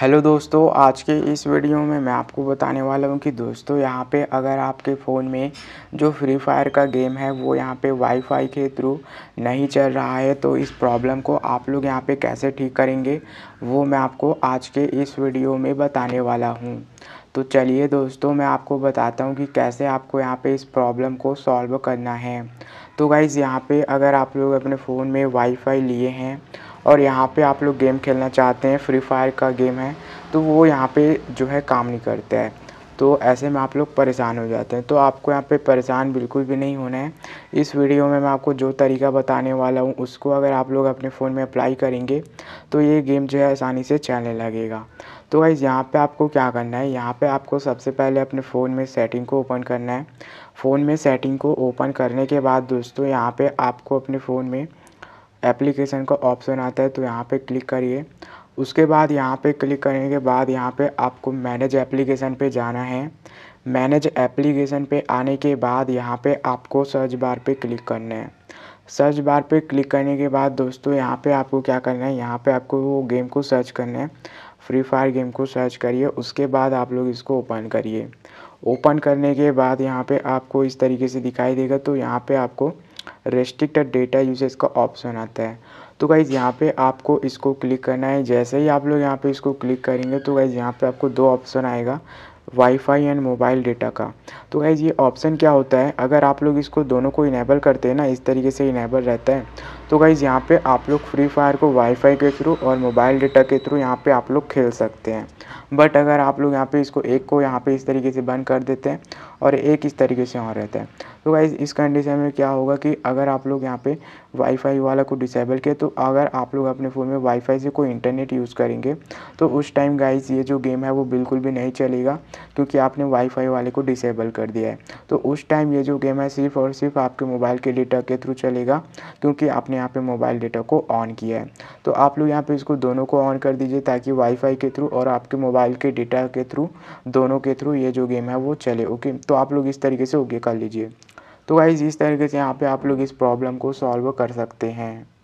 hello दोस्तों आज के इस वीडियो में मैं आपको बताने वाला हूँ कि दोस्तों यहाँ पे अगर आपके फ़ोन में जो फ्री फायर का गेम है वो यहाँ पे वाईफाई के थ्रू नहीं चल रहा है तो इस प्रॉब्लम को आप लोग यहाँ पे कैसे ठीक करेंगे वो मैं आपको आज के इस वीडियो में बताने वाला हूँ तो चलिए दोस्तों मैं आपको बताता हूँ कि कैसे आपको यहाँ पर इस प्रॉब्लम को सॉल्व करना है तो गाइज़ यहाँ पर अगर आप लोग अपने फ़ोन में वाईफाई लिए हैं और यहाँ पे आप लोग गेम खेलना चाहते हैं फ्री फायर का गेम है तो वो यहाँ पे जो है काम नहीं करते हैं तो ऐसे में आप लोग परेशान हो जाते हैं तो आपको यहाँ पे परेशान बिल्कुल भी नहीं होना है इस वीडियो में मैं आपको जो तरीका बताने वाला हूँ उसको अगर आप लोग अपने फ़ोन में अप्लाई करेंगे तो ये गेम जो है आसानी से चलने लगेगा तो भाई यहाँ पे आपको क्या करना है यहाँ पे आपको सबसे पहले अपने फ़ोन में सेटिंग को ओपन करना है फ़ोन में सेटिंग को ओपन करने के बाद दोस्तों यहाँ पर आपको अपने फ़ोन में एप्लीकेशन का ऑप्शन आता है तो यहाँ पर क्लिक करिए उसके बाद यहाँ पे क्लिक करने के बाद यहाँ पे आपको मैनेज एप्लीकेशन पे जाना है मैनेज एप्लीकेशन पे आने के बाद यहाँ पे आपको सर्च बार पे क्लिक करना है सर्च बार पे क्लिक करने के बाद दोस्तों यहाँ पे आपको क्या करना है यहाँ पे आपको वो गेम को सर्च करना है फ्री फायर गेम को सर्च करिए उसके बाद आप लोग इसको ओपन करिए ओपन करने के बाद यहाँ पे आपको इस तरीके से दिखाई देगा तो यहाँ पे आपको रेस्ट्रिक्टेड डेटा यूसेज का ऑप्शन आता है तो गाइज़ यहाँ पे आपको इसको क्लिक करना है जैसे ही आप लोग यहाँ पे इसको क्लिक करेंगे तो गाइज़ यहाँ पे आपको दो ऑप्शन आएगा वाईफाई एंड मोबाइल डेटा का तो गाइज़ ये ऑप्शन क्या होता है अगर आप लोग इसको दोनों को इनेबल करते हैं ना इस तरीके से इनेबल रहता है तो गाइज़ यहाँ पे आप लोग फ्री फायर को वाईफाई के थ्रू और मोबाइल डेटा के थ्रू यहाँ पे आप लोग खेल सकते हैं बट अगर आप लोग यहाँ पे इसको एक को यहाँ पे इस तरीके से बंद कर देते हैं और एक इस तरीके से ऑन रहता है तो गाइज इस कंडीशन में क्या होगा कि अगर आप लोग यहाँ पे वाईफाई वाला को डिसेबल किया तो अगर आप लोग अपने फ़ोन में वाईफाई से कोई इंटरनेट यूज़ करेंगे तो उस टाइम गाइज ये जो गेम है वो बिल्कुल भी नहीं चलेगा क्योंकि आपने वाईफाई वाले को डिसेबल कर दिया है तो उस टाइम ये जो गेम है सिर्फ और सिर्फ आपके मोबाइल के डेटा के थ्रू चलेगा क्योंकि आपने यहाँ पर मोबाइल डेटा को ऑन किया है तो आप लोग यहाँ पर इसको दोनों को ऑन कर दीजिए ताकि वाईफाई के थ्रू और आपके मोबाइल के डेटा के थ्रू दोनों के थ्रू ये जो गेम है वो चले ओके तो आप लोग इस तरीके से ओके कर लीजिए तो गाइज़ इस तरीके से यहाँ पे आप लोग इस प्रॉब्लम को सॉल्व कर सकते हैं